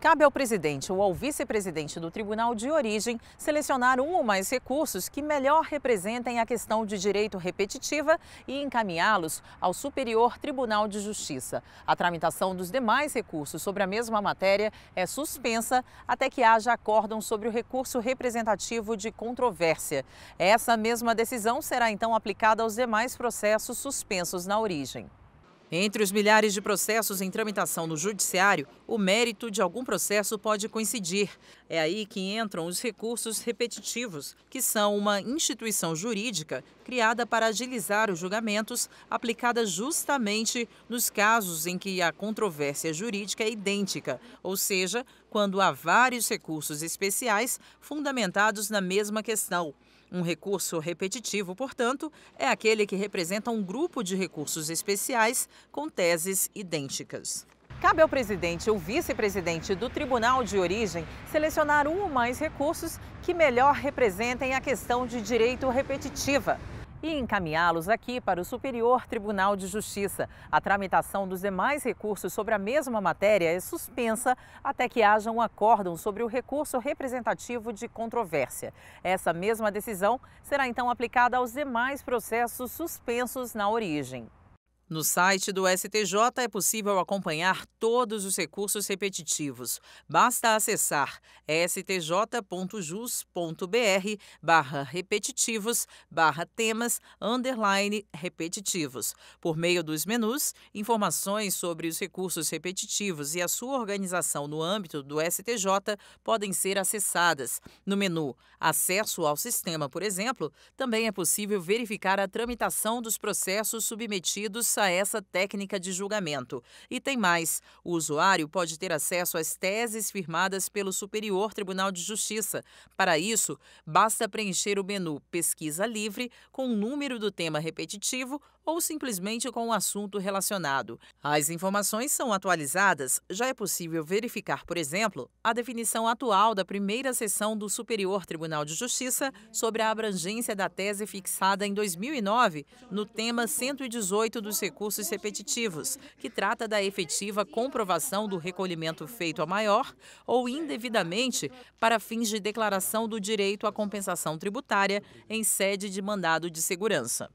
Cabe ao presidente ou ao vice-presidente do tribunal de origem selecionar um ou mais recursos que melhor representem a questão de direito repetitiva e encaminhá-los ao Superior Tribunal de Justiça. A tramitação dos demais recursos sobre a mesma matéria é suspensa até que haja acórdão sobre o recurso representativo de controvérsia. Essa mesma decisão será então aplicada aos demais processos suspensos na origem. Entre os milhares de processos em tramitação no Judiciário, o mérito de algum processo pode coincidir. É aí que entram os recursos repetitivos, que são uma instituição jurídica criada para agilizar os julgamentos, aplicada justamente nos casos em que a controvérsia jurídica é idêntica, ou seja, quando há vários recursos especiais fundamentados na mesma questão. Um recurso repetitivo, portanto, é aquele que representa um grupo de recursos especiais com teses idênticas. Cabe ao presidente ou vice-presidente do tribunal de origem selecionar um ou mais recursos que melhor representem a questão de direito repetitiva e encaminhá-los aqui para o Superior Tribunal de Justiça. A tramitação dos demais recursos sobre a mesma matéria é suspensa até que haja um acórdão sobre o recurso representativo de controvérsia. Essa mesma decisão será então aplicada aos demais processos suspensos na origem. No site do STJ é possível acompanhar todos os recursos repetitivos. Basta acessar stj.jus.br barra repetitivos barra temas underline repetitivos. Por meio dos menus, informações sobre os recursos repetitivos e a sua organização no âmbito do STJ podem ser acessadas. No menu Acesso ao Sistema, por exemplo, também é possível verificar a tramitação dos processos submetidos a essa técnica de julgamento. E tem mais: o usuário pode ter acesso às teses firmadas pelo Superior Tribunal de Justiça. Para isso, basta preencher o menu Pesquisa Livre com o número do tema repetitivo ou simplesmente com o um assunto relacionado. As informações são atualizadas, já é possível verificar, por exemplo, a definição atual da primeira sessão do Superior Tribunal de Justiça sobre a abrangência da tese fixada em 2009 no tema 118 dos recursos repetitivos, que trata da efetiva comprovação do recolhimento feito a maior ou indevidamente para fins de declaração do direito à compensação tributária em sede de mandado de segurança.